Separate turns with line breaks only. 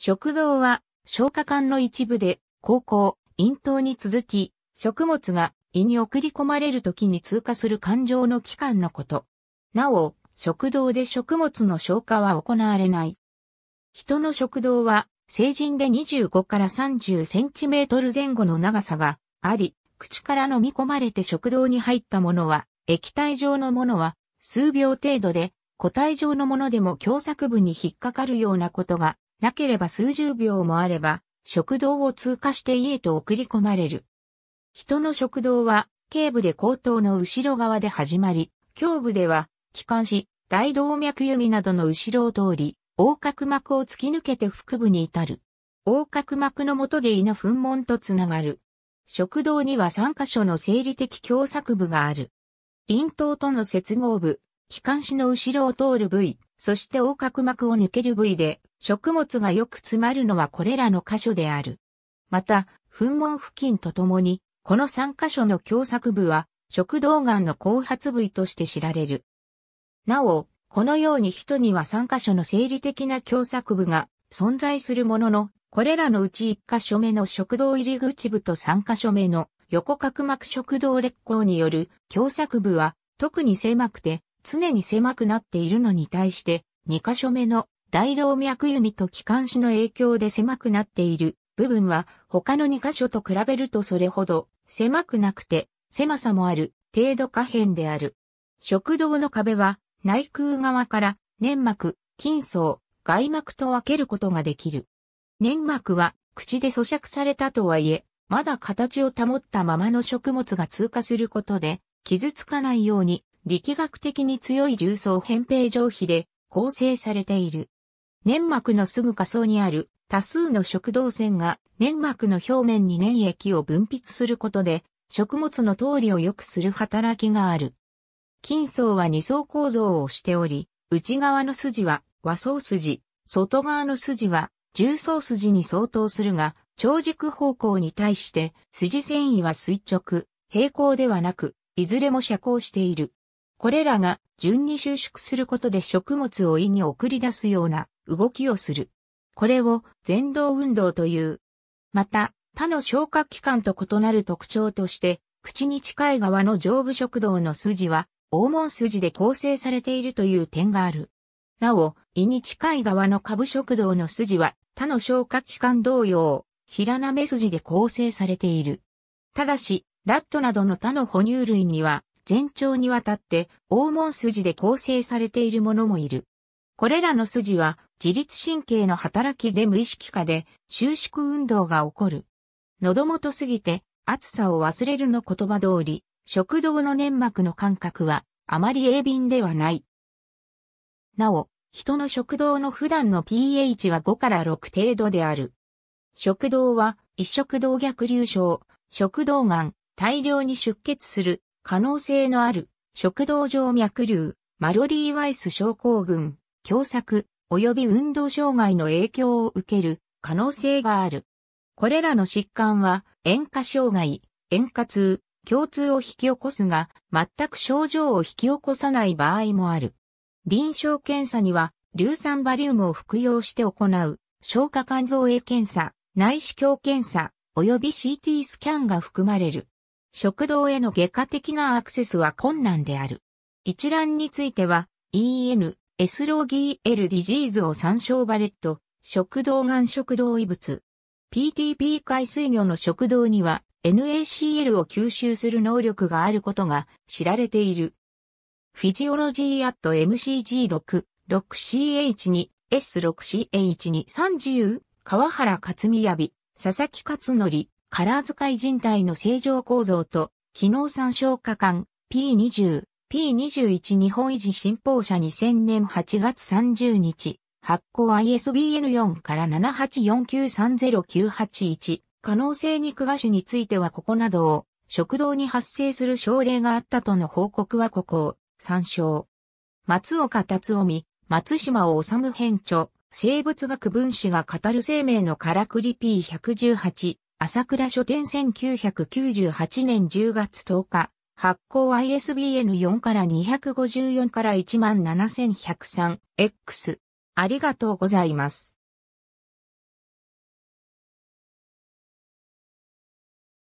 食道は消化管の一部で、高校、咽頭に続き、食物が胃に送り込まれる時に通過する感情の器官のこと。なお、食道で食物の消化は行われない。人の食道は、成人で25から30センチメートル前後の長さがあり、口から飲み込まれて食道に入ったものは、液体状のものは、数秒程度で、固体状のものでも狭窄部に引っかかるようなことがなければ数十秒もあれば、食堂を通過して家へと送り込まれる。人の食堂は、頸部で後頭の後ろ側で始まり、胸部では、気管支、大動脈弓などの後ろを通り、横隔膜を突き抜けて腹部に至る。横隔膜の下で胃の噴門とつながる。食道には3箇所の生理的狭窄部がある。咽頭との接合部、気管支の後ろを通る部位、そして横隔膜を抜ける部位で食物がよく詰まるのはこれらの箇所である。また、噴門付近とともに、この3箇所の狭窄部は、食道癌の後発部位として知られる。なお、このように人には3箇所の生理的な狭窄部が存在するものの、これらのうち1箇所目の食道入り口部と3箇所目の横角膜食道劣行による狭窄部は特に狭くて常に狭くなっているのに対して2箇所目の大動脈弓と気管支の影響で狭くなっている部分は他の2箇所と比べるとそれほど狭くなくて狭さもある程度可変である。食道の壁は内腔側から粘膜、筋層、外膜と分けることができる。粘膜は口で咀嚼されたとはいえ、まだ形を保ったままの食物が通過することで、傷つかないように力学的に強い重層扁平上皮で構成されている。粘膜のすぐ下層にある多数の食道腺が粘膜の表面に粘液を分泌することで食物の通りを良くする働きがある。筋層は二層構造をしており、内側の筋は和層筋、外側の筋は重層筋に相当するが、長軸方向に対して筋繊維は垂直、平行ではなく、いずれも遮光している。これらが順に収縮することで食物を胃に送り出すような動きをする。これを前動運動という。また、他の消化器官と異なる特徴として、口に近い側の上部食道の筋は、黄門筋で構成されているという点がある。なお、胃に近い側の下部食道の筋は、他の消化器官同様、平なめ筋で構成されている。ただし、ラットなどの他の哺乳類には、全長にわたって黄門筋で構成されているものもいる。これらの筋は自律神経の働きで無意識下で収縮運動が起こる。喉元すぎて暑さを忘れるの言葉通り、食道の粘膜の感覚はあまり鋭敏ではない。なお、人の食道の普段の pH は5から6程度である。食道は、一食道逆流症、食道がん、大量に出血する可能性のある食道上脈瘤、マロリー・ワイス症候群、狭窄、及び運動障害の影響を受ける可能性がある。これらの疾患は、塩化障害、塩化痛、共通を引き起こすが、全く症状を引き起こさない場合もある。臨床検査には、硫酸バリウムを服用して行う、消化肝臓栄検査、内視鏡検査、及び CT スキャンが含まれる。食道への外科的なアクセスは困難である。一覧については、EN、エスローギーエルディジーズを参照バレット、食道がん食道異物。PTP 海水魚の食道には NACL を吸収する能力があることが知られている。フィジオロジーアット MCG6、6CH2、S6CH2、30、川原克美やび、佐々木克則、カラー使い人体の正常構造と、機能参照化間、P20、P21 日本維持新報社2000年8月30日、発行 ISBN4 から78493098可能性肉芽種についてはここなどを、食堂に発生する症例があったとの報告はここを参照。松岡達臣、松島を治編著、生物学分子が語る生命のからくり P118、朝倉書店1998年10月10日。発行 ISBN4 から254から 17103X。ありがとうございます。